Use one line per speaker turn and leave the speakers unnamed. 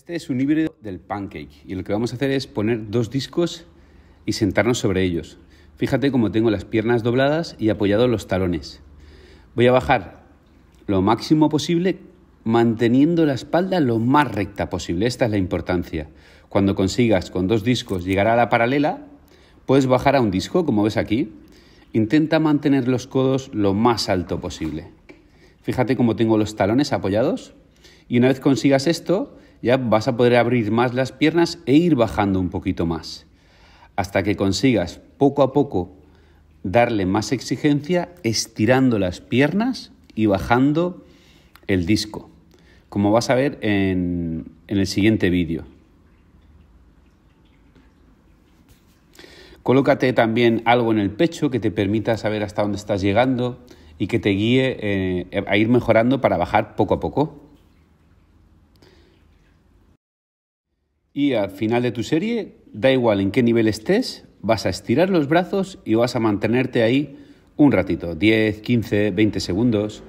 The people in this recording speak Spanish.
Este es un híbrido del pancake y lo que vamos a hacer es poner dos discos y sentarnos sobre ellos. Fíjate cómo tengo las piernas dobladas y apoyados los talones. Voy a bajar lo máximo posible manteniendo la espalda lo más recta posible. Esta es la importancia. Cuando consigas con dos discos llegar a la paralela, puedes bajar a un disco, como ves aquí. Intenta mantener los codos lo más alto posible. Fíjate cómo tengo los talones apoyados. Y una vez consigas esto, ya vas a poder abrir más las piernas e ir bajando un poquito más, hasta que consigas poco a poco darle más exigencia estirando las piernas y bajando el disco, como vas a ver en, el siguiente vídeo. Colócate también algo en el pecho que te permita saber hasta dónde estás llegando y que te guíe eh, a ir mejorando para bajar poco a poco. Y al final de tu serie, da igual en qué nivel estés, vas a estirar los brazos y vas a mantenerte ahí un ratito, 10, 15, 20 segundos.